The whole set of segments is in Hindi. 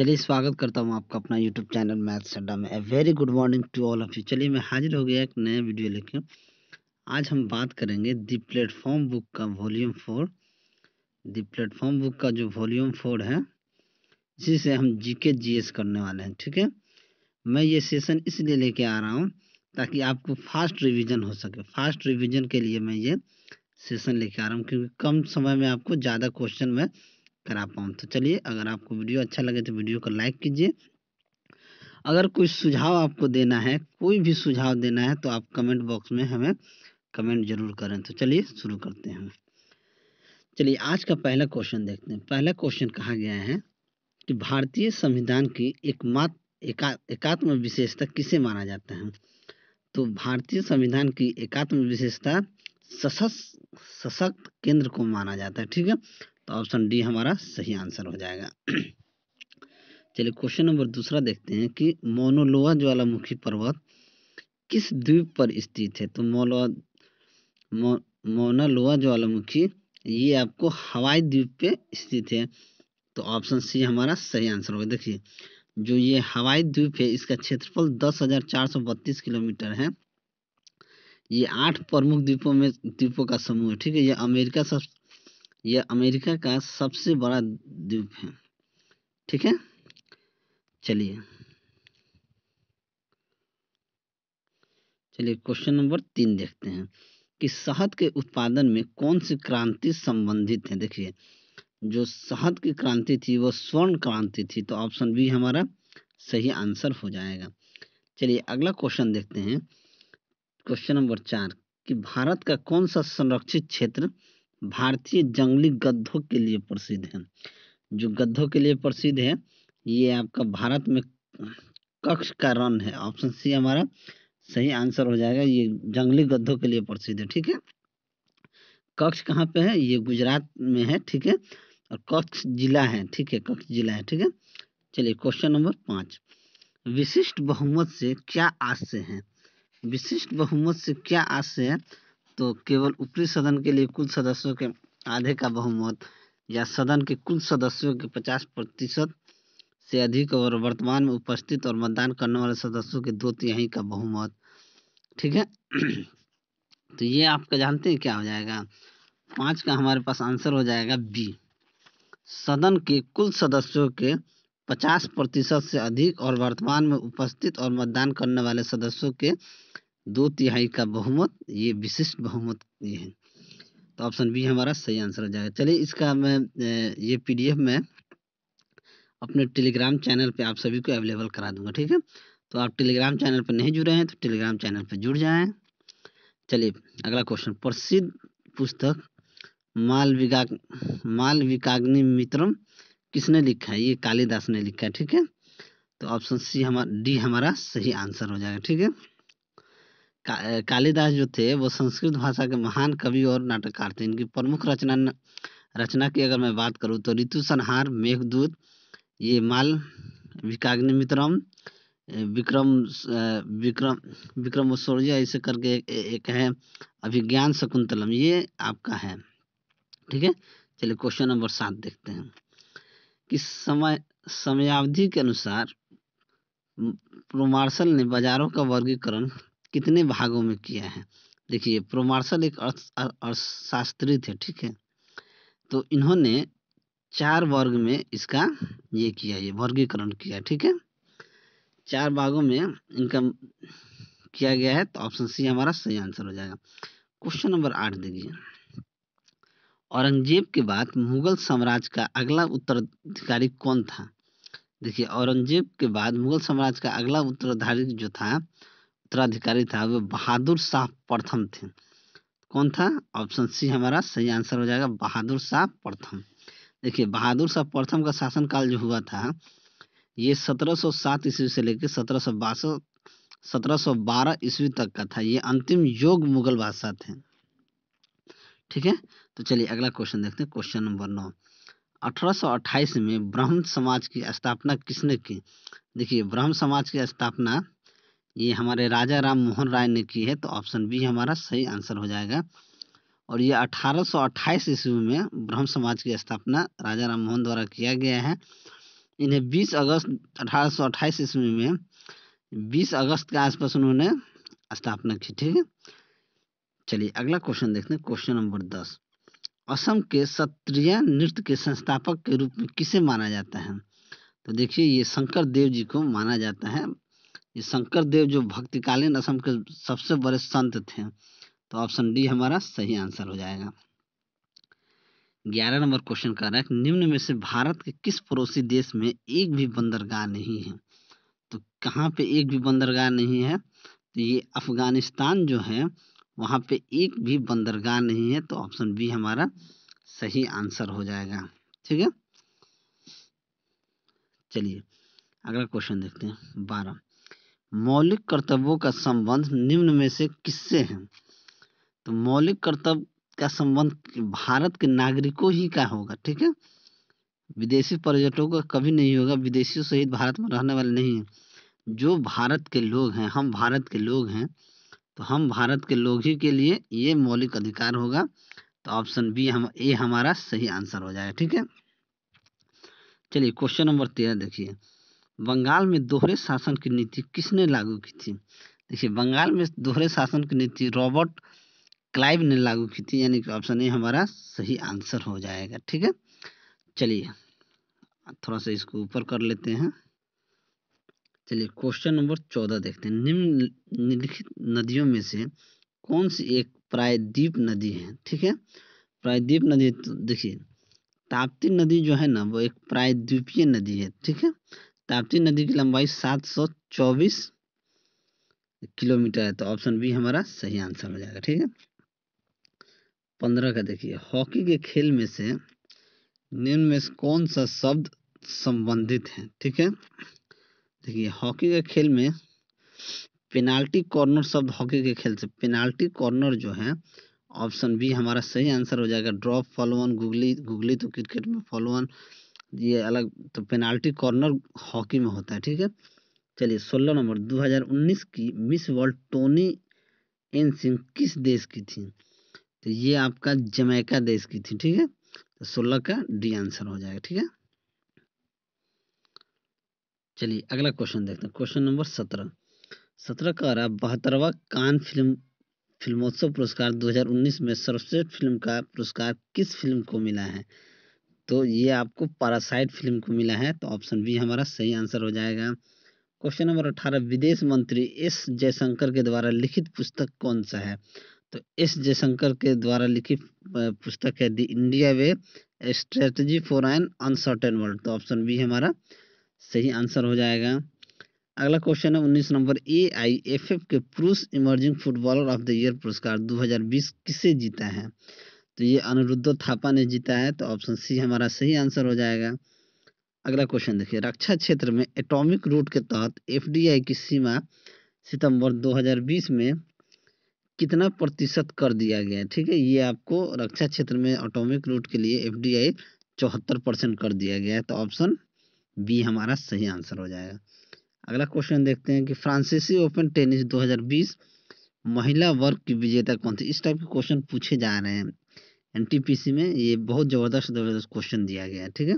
चलिए स्वागत करता हूँ आपका अपना यूट्यूब चैनल मैथ्स अड्डा में a very good morning to all of you चलिए मैं हाजिर हो गया एक नया वीडियो लेके आज हम बात करेंगे दी प्लेटफॉर्म बुक का volume four the platform book का जो वॉल्यूम फोर है इसी से हम जी के जी एस करने वाले हैं ठीक है मैं ये सेशन इसलिए लेके आ रहा हूँ ताकि आपको फास्ट रिविज़न हो सके फास्ट रिविज़न के लिए मैं ये सेशन लेके आ रहा हूँ क्योंकि कम समय में आपको ज़्यादा क्वेश्चन में करा पाऊँ तो चलिए अगर आपको वीडियो अच्छा लगे तो वीडियो को लाइक कीजिए अगर कोई सुझाव आपको देना है कोई भी सुझाव देना है तो आप कमेंट बॉक्स में हमें कमेंट जरूर करें तो चलिए शुरू करते हैं चलिए आज का पहला क्वेश्चन देखते हैं पहला क्वेश्चन कहा गया है कि भारतीय संविधान की एकमात्र एका, एकात्म विशेषता किसे माना जाता है तो भारतीय संविधान की एकात्म विशेषता सशक्त सशक्त केंद्र को माना जाता है ठीक है तो ऑप्शन डी हमारा सही आंसर हो जाएगा चलिए क्वेश्चन नंबर दूसरा देखते हैं कि मोनोलोआ ज्वालामुखी पर्वत किस द्वीप पर स्थित है तो मोलोआ मो, मोनालोआ ज्वालामुखी ये आपको हवाई द्वीप पे स्थित है तो ऑप्शन सी हमारा सही आंसर होगा देखिए जो ये हवाई द्वीप है इसका क्षेत्रफल दस हजार चार सौ बत्तीस किलोमीटर है ये आठ प्रमुख द्वीपों में द्वीपों का समूह है ठीक है ये अमेरिका सब यह अमेरिका का सबसे बड़ा द्वीप है ठीक है चलिए चलिए क्वेश्चन नंबर तीन देखते हैं कि शहद के उत्पादन में कौन सी क्रांति संबंधित है देखिए जो शहद की क्रांति थी वह स्वर्ण क्रांति थी तो ऑप्शन बी हमारा सही आंसर हो जाएगा चलिए अगला क्वेश्चन देखते हैं क्वेश्चन नंबर चार कि भारत का कौन सा संरक्षित क्षेत्र भारतीय जंगली गद्धों के लिए प्रसिद्ध है जो गद्धों के लिए प्रसिद्ध है ये आपका भारत में कक्ष का रन है ऑप्शन सी हमारा सही आंसर हो जाएगा ये जंगली गद्धों के लिए प्रसिद्ध है ठीक है कक्ष कहाँ पे है ये गुजरात में है ठीक है और कक्ष जिला है ठीक है कक्ष जिला है ठीक है चलिए क्वेश्चन नंबर पाँच विशिष्ट बहुमत से क्या आशय है विशिष्ट बहुमत से क्या आशय है तो केवल ऊपरी सदन के लिए कुल सदस्यों के आधे का बहुमत या सदन के कुल सदस्यों के पचास प्रतिशत से अधिक और वर्तमान में उपस्थित और मतदान करने वाले सदस्यों के दो तिहाई का बहुमत ठीक है तो ये आपका जानते हैं क्या हो जाएगा पांच का हमारे पास आंसर हो जाएगा बी सदन के कुल सदस्यों के पचास प्रतिशत से अधिक और वर्तमान में उपस्थित और मतदान करने वाले सदस्यों के दो तिहाई का बहुमत ये विशिष्ट बहुमत ये है तो ऑप्शन बी हमारा सही आंसर हो जाएगा चलिए इसका मैं ये पीडीएफ में अपने टेलीग्राम चैनल पे आप सभी को अवेलेबल करा दूंगा ठीक है तो आप टेलीग्राम चैनल पर नहीं जुड़े हैं तो टेलीग्राम चैनल पर जुड़ जाए चलिए अगला क्वेश्चन प्रसिद्ध पुस्तक मालविका मालविकाग्नि मित्रम किसने लिखा है ये कालिदास ने लिखा है ठीक है तो ऑप्शन सी हमारा डी हमारा सही आंसर हो जाएगा ठीक है का कालिदास जो थे वो संस्कृत भाषा के महान कवि और नाटककार थे इनकी प्रमुख रचना रचना की अगर मैं बात करूँ तो संहार मेघदूत ये माल विकाग्निमित्रम विक्रम विक्रम विक्रम ऐसे करके एक है अभिज्ञान शकुंतलम ये आपका है ठीक है चलिए क्वेश्चन नंबर सात देखते हैं कि समय समयावधि के अनुसार प्रोमार्शल ने बाजारों का वर्गीकरण कितने भागों में किया है देखिए प्रोमार्शल एक अर्थशास्त्री थे ठीक है तो इन्होंने चार वर्ग में इसका ये किया ये वर्गीकरण किया ठीक है चार भागों में इनका किया गया है तो ऑप्शन सी हमारा सही आंसर हो जाएगा क्वेश्चन नंबर आठ देखिए औरंगजेब के बाद मुगल साम्राज्य का अगला उत्तराधिकारी कौन था देखिए औरंगजेब के बाद मुगल साम्राज्य का अगला उत्तराधिकारी जो था उत्तराधिकारी था वे बहादुर शाह प्रथम थे कौन था ऑप्शन सी हमारा सही आंसर हो जाएगा बहादुर शाह प्रथम देखिए बहादुर शाह प्रथम का शासनकाल जो हुआ था ये 1707 ईस्वी से लेकर सत्रह सत्रह ईस्वी तक का था ये अंतिम योग मुगल बादशाह थे ठीक है तो चलिए अगला क्वेश्चन देखते हैं क्वेश्चन नंबर नौ 1828 में ब्राह्मण समाज की स्थापना किसने की देखिए ब्राह्मण समाज की स्थापना ये हमारे राजा राम मोहन राय ने की है तो ऑप्शन बी हमारा सही आंसर हो जाएगा और ये 1828 ईस्वी में ब्रह्म समाज की स्थापना राजा राम मोहन द्वारा किया गया है इन्हें 20 अगस्त 1828 ईस्वी में 20 अगस्त के आसपास उन्होंने स्थापना की ठीक है चलिए अगला क्वेश्चन देखते हैं क्वेश्चन नंबर दस असम के क्षत्रिय नृत्य के संस्थापक के रूप में किसे माना जाता है तो देखिए ये शंकर देव जी को माना जाता है ये शंकर देव जो भक्तिकालीन असम के सबसे बड़े संत थे तो ऑप्शन डी हमारा सही आंसर हो जाएगा ग्यारह नंबर क्वेश्चन कर रहा है निम्न में से भारत के किस पड़ोसी देश में एक भी बंदरगाह नहीं है तो कहाँ पे एक भी बंदरगाह नहीं है तो ये अफगानिस्तान जो है वहाँ पे एक भी बंदरगाह नहीं है तो ऑप्शन बी हमारा सही आंसर हो जाएगा ठीक है चलिए अगला क्वेश्चन देखते हैं बारह मौलिक कर्तव्यों का संबंध निम्न में से किससे है तो मौलिक कर्तव्य का संबंध भारत के नागरिकों ही का होगा ठीक है विदेशी पर्यटकों का कभी नहीं होगा विदेशियों सहित भारत में रहने वाले नहीं है जो भारत के लोग हैं हम भारत के लोग हैं तो हम भारत के लोग ही के लिए ये मौलिक अधिकार होगा तो ऑप्शन बी हम ए हमारा सही आंसर हो जाएगा ठीक है चलिए क्वेश्चन नंबर तेरह देखिए बंगाल में दोहरे शासन की नीति किसने लागू की थी देखिए बंगाल में दोहरे शासन की नीति रॉबर्ट क्लाइव ने लागू की थी यानी कि ऑप्शन ए हमारा सही आंसर हो जाएगा ठीक है चलिए थोड़ा सा इसको ऊपर कर लेते हैं चलिए क्वेश्चन नंबर चौदह देखते हैं निम्नलिखित नदियों में से कौन सी एक प्रायद्वीप नदी है ठीक है प्रायद्वीप नदी तो देखिए ताप्ती नदी जो है ना वो एक प्रायद्वीपीय नदी है ठीक है ताप्ती नदी की लंबाई सात सौ चौबीस किलोमीटर है तो ऑप्शन बी हमारा सही आंसर हो जाएगा ठीक है पंद्रह का देखिए हॉकी के खेल में से निम्न में से कौन सा शब्द संबंधित है ठीक है देखिए हॉकी के खेल में पेनाल्टी कॉर्नर शब्द हॉकी के खेल से पेनाल्टी कॉर्नर जो है ऑप्शन बी हमारा सही आंसर हो जाएगा drop follow on googly googly तो क्रिकेट में फॉलो ऑन ये अलग तो पेनाल्टी कॉर्नर हॉकी में होता है ठीक है चलिए सोलह नंबर 2019 की Miss World Toni Ann Singh किस देश की थी तो ये आपका जमैका देश की थी ठीक है तो सोलह का डी आंसर हो जाएगा ठीक है चलिए अगला क्वेश्चन देखते हैं क्वेश्चन नंबर सत्रह सत्रह का रहा बहत्तरवा कान फिल्म फिल्मोत्सव पुरस्कार 2019 में सर्वश्रेष्ठ फिल्म का पुरस्कार किस फिल्म को मिला है तो ये आपको पारासाइट फिल्म को मिला है तो ऑप्शन बी हमारा सही आंसर हो जाएगा क्वेश्चन नंबर अठारह विदेश मंत्री एस जयशंकर के द्वारा लिखित पुस्तक कौन सा है तो एस जयशंकर के द्वारा लिखित पुस्तक है the India way strategy for an uncertain world तो ऑप्शन बी हमारा सही आंसर हो जाएगा अगला क्वेश्चन है उन्नीस नंबर ए आई एफ एफ के पुरुष emerging footballer of the year पुरस्कार 2020 किसे जीता है तो ये अनिरुद्ध थापा ने जीता है तो ऑप्शन सी हमारा सही आंसर हो जाएगा अगला क्वेश्चन देखिए रक्षा क्षेत्र में एटॉमिक रूट के तहत एफडीआई की सीमा सितंबर 2020 में कितना प्रतिशत कर दिया गया है ठीक है ये आपको रक्षा क्षेत्र में ऑटोमिक रूट के लिए एफ डी आई चौहत्तर परसेंट कर दिया गया है तो ऑप्शन बी हमारा सही आंसर हो जाएगा अगला क्वेश्चन देखते हैं कि फ्रांसीसी ओपन टेनिस 2020 महिला वर्ग की विजेता कौन थी इस टाइप के क्वेश्चन पूछे जा रहे हैं एन में ये बहुत ज़बरदस्त ज़बरदस्त क्वेश्चन दिया गया है ठीक है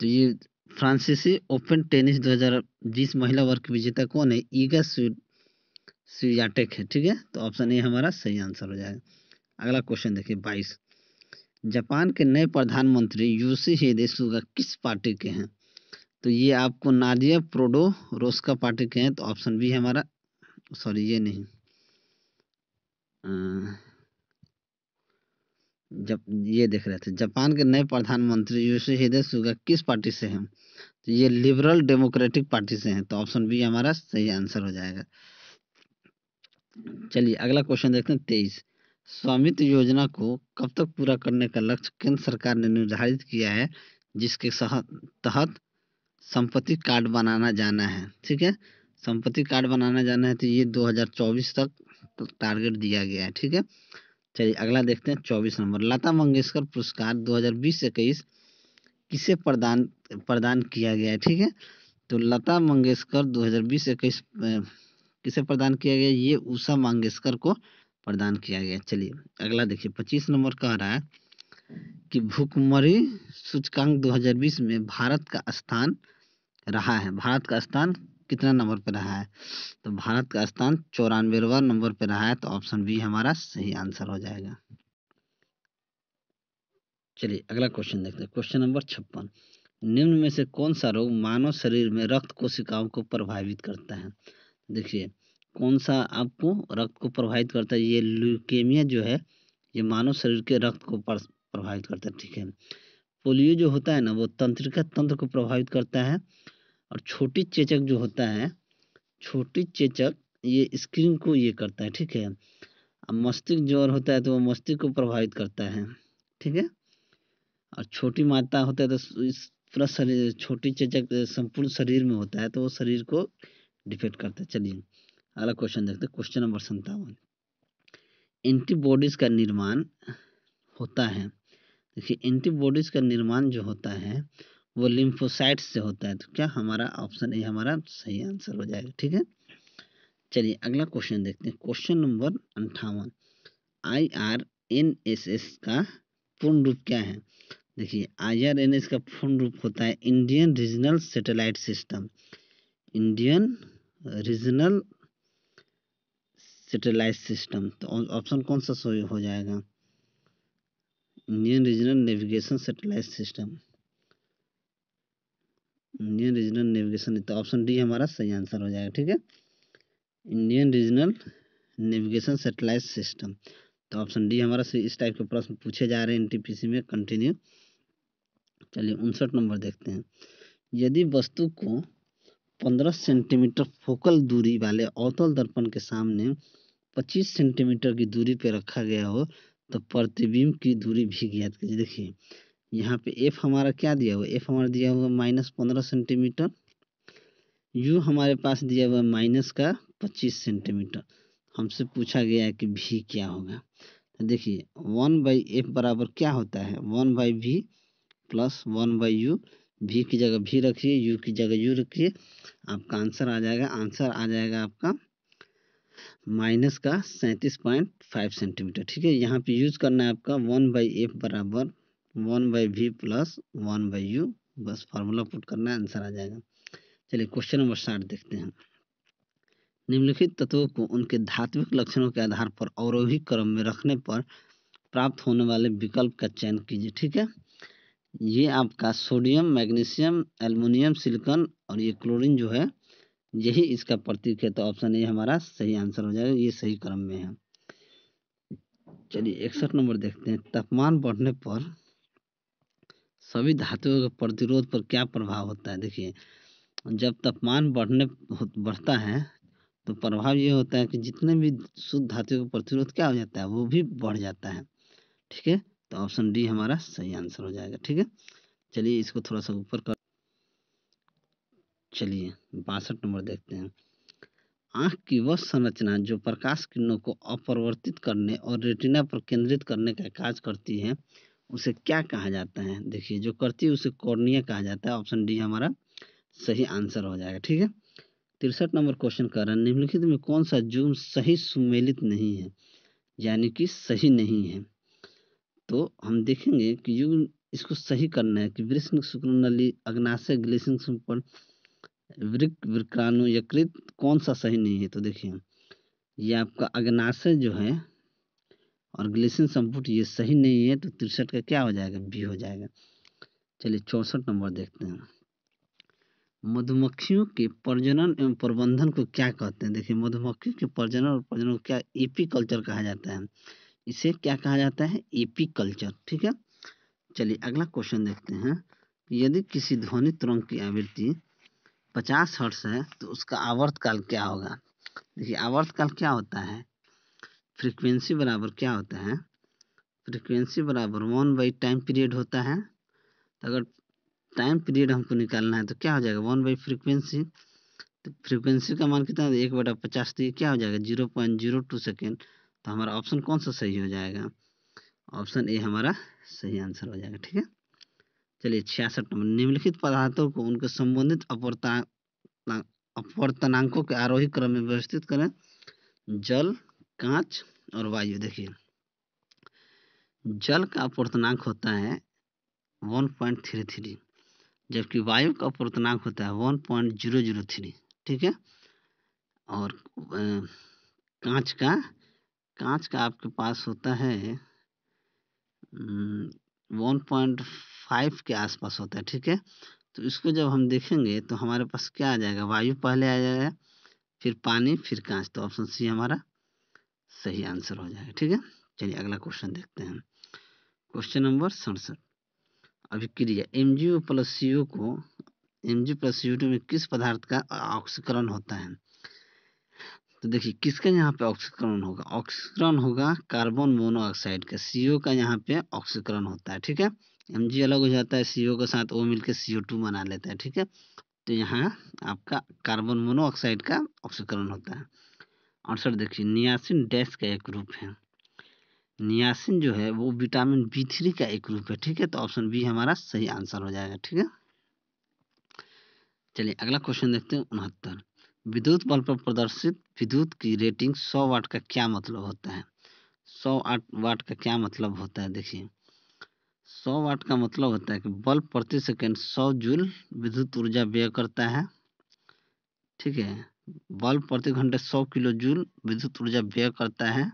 तो ये फ्रांसीसी ओपन टेनिस 2020 महिला वर्ग विजेता कौन है ईगा स्वियाटेक है ठीक है तो ऑप्शन ए हमारा सही आंसर हो जाएगा अगला क्वेश्चन देखिए बाईस जापान के नए प्रधानमंत्री यूसी हेदे सुगा किस पार्टी के हैं तो ये आपको नादिया प्रोडो रोस्का पार्टी के हैं तो ऑप्शन बी हमारा सॉरी ये नहीं आ... जब ये देख रहे थे जापान के नए प्रधानमंत्री हिदे सुगा किस पार्टी से हैं तो ये लिबरल डेमोक्रेटिक पार्टी से हैं तो ऑप्शन बी हमारा सही आंसर हो जाएगा चलिए अगला क्वेश्चन देखते हैं तेईस स्वामित्व योजना को कब तक पूरा करने का लक्ष्य केंद्र सरकार ने निर्धारित किया है जिसके तहत संपत्ति कार्ड बनाना जाना है ठीक है संपत्ति कार्ड बनाना जाना है तो ये 2024 तक टारगेट दिया गया है ठीक है चलिए अगला देखते हैं चौबीस नंबर लता मंगेशकर पुरस्कार 2020 बीस किसे प्रदान प्रदान किया गया है ठीक है तो लता मंगेशकर 2020 बीस किसे प्रदान किया गया ये उषा मंगेशकर को प्रदान किया गया चलिए अगला देखिए पच्चीस नंबर कह रहा है कि भूखमरी सूचकांक 2020 में भारत का स्थान रहा है भारत का स्थान कितना नंबर पर रहा है तो भारत का स्थान चौरानवेवा नंबर पर रहा है तो ऑप्शन बी हमारा सही आंसर हो जाएगा चलिए अगला क्वेश्चन देखते हैं क्वेश्चन नंबर छप्पन निम्न में से कौन सा रोग मानव शरीर में रक्त कोशिकाओं को प्रभावित करता है देखिए कौन सा आपको रक्त को प्रभावित करता है ये ल्यूकेमिया जो है ये मानव शरीर के रक्त को प्रभावित करता है ठीक है पोलियो जो होता है ना वो तंत्रिका तंत्र को प्रभावित करता है और छोटी चेचक जो होता है छोटी चेचक ये स्क्रीन को ये करता है ठीक है अब मस्तिष्क ज्वर होता है तो वो मस्तिष्क को प्रभावित करता है ठीक है और छोटी माता होता है तो इस पूरा शरीर छोटी चेचक संपूर्ण शरीर में होता है तो वो शरीर को डिफेक्ट करता है चलिए अगला क्वेश्चन देखते हैं क्वेश्चन नंबर संतावन एंटीबॉडीज़ का निर्माण होता है देखिए एंटीबॉडीज़ का निर्माण जो होता है वो लिम्फोसाइट से होता है तो क्या हमारा ऑप्शन ए हमारा सही आंसर हो जाएगा ठीक है चलिए अगला क्वेश्चन देखते हैं क्वेश्चन नंबर अंठावन I R N S S का पूर्ण रूप क्या है देखिए आई आर एन एस का पूर्ण रूप होता है Indian regional satellite system Indian regional satellite system तो ऑप्शन कौन सा सही हो जाएगा Indian regional navigation satellite system Indian regional navigation तो ऑप्शन डी हमारा सही आंसर हो जाएगा ठीक है Indian regional navigation satellite system तो ऑप्शन डी हमारा सही इस टाइप के प्रश्न पूछे जा रहे हैं एनटीपीसी में कंटिन्यू चलिए उनसठ नंबर देखते हैं यदि वस्तु को पंद्रह सेंटीमीटर फोकल दूरी वाले अवतल दर्पण के सामने पच्चीस सेंटीमीटर की दूरी पर रखा गया हो तो प्रतिबिंब की दूरी भी ज्ञात कीजिए देखिए यहाँ पे एफ हमारा क्या दिया हुआ एफ हमारा दिया हुआ माइनस पंद्रह सेंटीमीटर यू हमारे पास दिया हुआ माइनस का पच्चीस सेंटीमीटर हमसे पूछा गया है कि भी क्या होगा तो देखिए वन बाई एफ बराबर क्या होता है one by v plus one by u v की जगह भी रखिए यू की जगह यू रखिए आपका आंसर आ जाएगा आंसर आ जाएगा आपका माइनस का सैंतीस पॉइंट फाइव सेंटीमीटर ठीक है यहाँ पे यूज़ करना है आपका वन बाई एफ बराबर one by v plus one by u बस फार्मूला पुट करना है आंसर आ जाएगा चलिए क्वेश्चन नंबर साठ देखते हैं निम्नलिखित तत्वों को उनके धात्विक लक्षणों के आधार पर अवरोही क्रम में रखने पर प्राप्त होने वाले विकल्प का चयन कीजिए ठीक है ये आपका सोडियम मैग्नीशियम एल्युमिनियम सिलिकॉन और ये क्लोरीन जो है यही इसका प्रतीक है तो ऑप्शन ए हमारा सही आंसर हो जाएगा ये सही क्रम में है चलिए इकसठ नंबर देखते हैं तापमान बढ़ने पर सभी धातुओं के प्रतिरोध पर क्या प्रभाव होता है देखिए जब तापमान बढ़ने बढ़ता है तो प्रभाव ये होता है कि जितने भी शुद्ध धातुओं का प्रतिरोध क्या हो जाता है वो भी बढ़ जाता है ठीक है तो ऑप्शन डी हमारा सही आंसर हो जाएगा ठीक है चलिए इसको थोड़ा सा ऊपर कर चलिए बासठ नंबर देखते हैं आँख की वह संरचना जो प्रकाश किरणों को अपरिवर्तित करने और रेटिना पर केंद्रित करने का कार्य करती है उसे क्या कहा जाता है देखिए जो करती है उसे कॉर्निया कहा जाता है ऑप्शन डी हमारा सही आंसर हो जाएगा ठीक है तिरसठ नंबर क्वेश्चन कर रहे हैं निम्नलिखित में कौन सा जूम सही सुमेलित नहीं है यानी कि सही नहीं है तो हम देखेंगे कि युग इसको सही करना है कि वृष्ण नली अग्नाशय ग्लेशिंग पर वृक वृक्राणु यकृत कौन सा सही नहीं है तो देखिए ये आपका अग्नाशय जो है और ग्लेशियन संपुट ये सही नहीं है तो तिरसठ का क्या हो जाएगा बी हो जाएगा चलिए चौंसठ नंबर देखते हैं मधुमक्खियों के प्रजनन एवं प्रबंधन को क्या कहते हैं देखिए मधुमक्खियों के प्रजनन और प्रजनन को क्या एपी कल्चर कहा जाता है इसे क्या कहा जाता है एपी कल्चर ठीक है चलिए अगला क्वेश्चन देखते हैं यदि किसी ध्वनि तरंग की आवृत्ति पचास हर्ट्स है तो उसका आवर्त काल क्या होगा देखिए आवर्त काल क्या होता है फ्रीक्वेंसी बराबर क्या होता है फ्रीक्वेंसी बराबर वन बाई टाइम पीरियड होता है तो अगर टाइम पीरियड हमको निकालना है तो क्या हो जाएगा वन बाई फ्रीक्वेंसी तो फ्रीक्वेंसी का मान कितना एक बटा पचास तो क्या हो जाएगा zero point zero two second तो हमारा ऑप्शन कौन सा सही हो जाएगा ऑप्शन ए हमारा सही आंसर हो जाएगा ठीक है चलिए छियासठ नंबर निम्नलिखित पदार्थों को उनके संबंधित अपवर्ता अपवर्तनांकों के आरोही क्रम में व्यवस्थित करें जल कांच और वायु देखिए जल का अपवर्तनांक होता है वन पॉइंट थ्री थ्री जबकि वायु का अपवर्तनांक होता है one point zero zero three ठीक है और कांच का कांच का आपके पास होता है वन पॉइंट फाइव के आसपास होता है ठीक है तो इसको जब हम देखेंगे तो हमारे पास क्या आ जाएगा वायु पहले आ जाएगा फिर पानी फिर कांच तो ऑप्शन सी हमारा सही आंसर हो जाएगा ठीक है चलिए अगला क्वेश्चन देखते हैं क्वेश्चन नंबर सड़सठ अभिक्रिया M G O plus C O को M G plus C O two में किस पदार्थ का ऑक्सीकरण होता है तो देखिए किसका यहाँ पे ऑक्सीकरण होगा ऑक्सीकरण होगा कार्बन मोनोऑक्साइड का सी ओ का यहाँ पे ऑक्सीकरण होता है ठीक है एम जी अलग हो जाता है सी ओ के साथ ओ मिलकर सी ओ टू बना लेता है ठीक है तो यहाँ आपका कार्बन मोनोऑक्साइड का ऑक्सीकरण होता है आंसर देखिए नियासिन डैश का एक रूप है नियासिन जो है वो विटामिन बी थ्री का एक रूप है ठीक है तो ऑप्शन बी हमारा सही आंसर हो जाएगा ठीक है चलिए अगला क्वेश्चन देखते हैं उनहत्तर विद्युत बल्ब पर प्रदर्शित विद्युत की रेटिंग सौ वाट का क्या मतलब होता है सौ आठ वाट का क्या मतलब होता है देखिए सौ वाट का मतलब होता है कि बल्ब प्रति सेकेंड सौ जूल विद्युत ऊर्जा व्यय करता है ठीक है बल्ब प्रति घंटे 100 किलो जूल विद्युत ऊर्जा व्यय करता है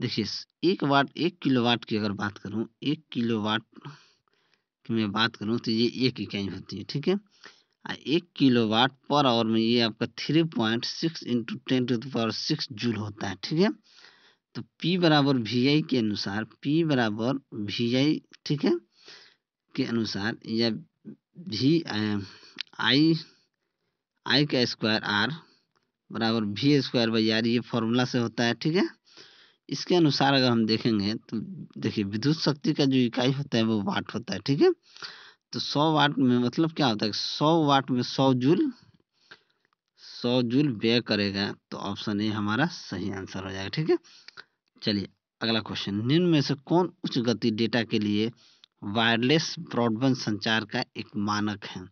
देखिए एक वाट एक किलो वाट की अगर बात करूँ एक किलो वाट की मैं बात करूँ तो ये एक इकाई होती है ठीक है एक किलो वाट पर आवर में ये आपका three point six into ten to power six joule होता है ठीक है तो P बराबर वी आई के अनुसार P बराबर वी आई ठीक है के अनुसार या भी आई आई का स्क्वायर आर बराबर भी स्क्वायर बाई आर ये फॉर्मूला से होता है ठीक है इसके अनुसार अगर हम देखेंगे तो देखिए विद्युत शक्ति का जो इकाई होता है वो वाट होता है ठीक है तो सौ वाट में मतलब क्या होता है सौ वाट में सौ जूल सौ जूल व्यय करेगा तो ऑप्शन ए हमारा सही आंसर हो जाएगा ठीक है चलिए अगला क्वेश्चन निम्न में से कौन उच्च गति डेटा के लिए वायरलेस ब्रॉडबैंड संचार का एक मानक है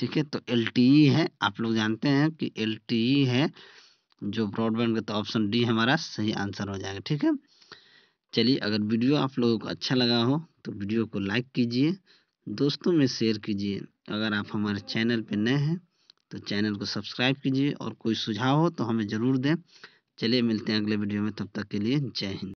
ठीक है तो एल e है आप लोग जानते हैं कि एल e है जो ब्रॉडबैंड का तो ऑप्शन डी हमारा सही आंसर हो जाएगा ठीक है चलिए अगर वीडियो आप लोगों को अच्छा लगा हो तो वीडियो को लाइक कीजिए दोस्तों में शेयर कीजिए अगर आप हमारे चैनल पर नए हैं तो चैनल को सब्सक्राइब कीजिए और कोई सुझाव हो तो हमें ज़रूर दें चलिए मिलते हैं अगले वीडियो में तब तक के लिए जय हिंद